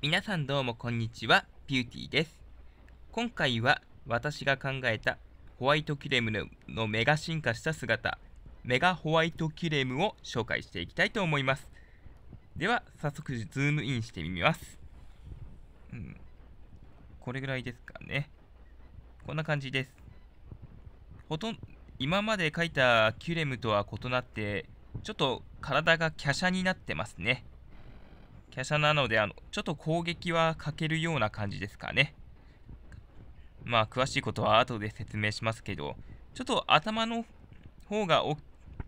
皆さんどうもこんにちは、ビューティーです。今回は私が考えたホワイトキレムのメガ進化した姿、メガホワイトキレムを紹介していきたいと思います。では、早速ズームインしてみます。うん、これぐらいですかね。こんな感じです。ほとんど、今まで描いたキュレムとは異なって、ちょっと体が華奢になってますね。華奢なのであのちょっと攻撃はかけるような感じですかねまあ詳しいことは後で説明しますけどちょっと頭の方がおい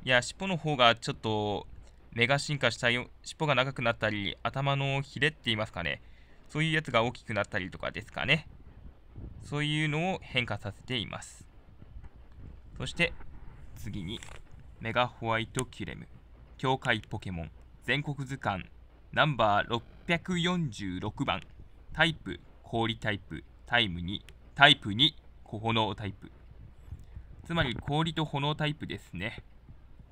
や尻尾の方がちょっと目が進化したよ尻尾が長くなったり頭のひれって言いますかねそういうやつが大きくなったりとかですかねそういうのを変化させていますそして次にメガホワイトキュレム境界ポケモン全国図鑑ナンバー646番、タイプ、氷タイプ、タイム2、タイプ2、炎タイプ。つまり氷と炎タイプですね。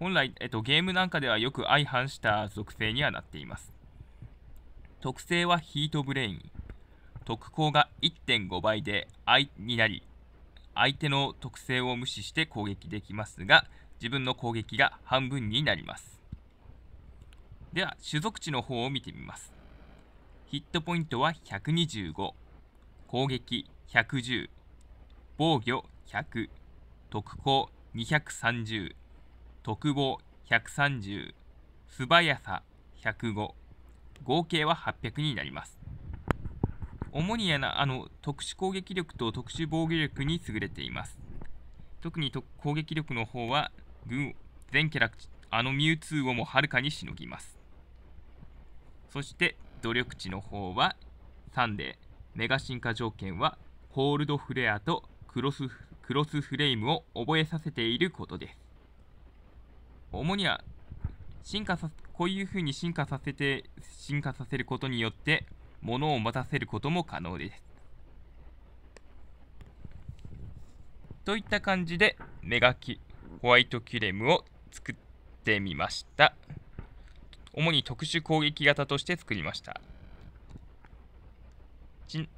本来、えっと、ゲームなんかではよく相反した属性にはなっています。特性はヒートブレイン。特攻が1.5倍で相になり、相手の特性を無視して攻撃できますが、自分の攻撃が半分になります。では、種族値の方を見てみます。ヒットポイントは125、攻撃110、防御100、特攻230、特防130、素早さ105、合計は800になります。主にあの特殊攻撃力と特殊防御力に優れています。特に攻撃力の方は、軍全キャラクター、あのミュウツーをもはるかにしのぎます。そして努力値の方は3でメガ進化条件はコールドフレアとクロスクロスフレームを覚えさせていることです主には進化さこういうふうに進化させて進化させることによって物を待たせることも可能ですといった感じでメガキホワイトキュレムを作ってみました。主に特殊攻撃型として作りましたち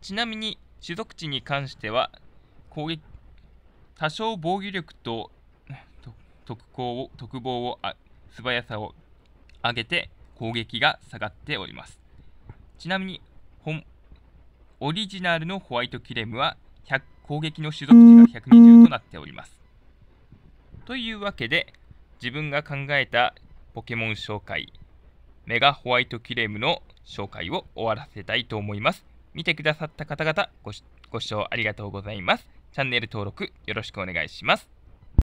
ちなみに種族地に関しては攻撃多少防御力と特攻を特防をあ素早さを上げて攻撃が下がっておりますちなみに本オリジナルのホワイトキレムは100攻撃の種族値が120となっておりますというわけで自分が考えたポケモン紹介、メガホワイトキレームの紹介を終わらせたいと思います。見てくださった方々ご、ご視聴ありがとうございます。チャンネル登録よろしくお願いします。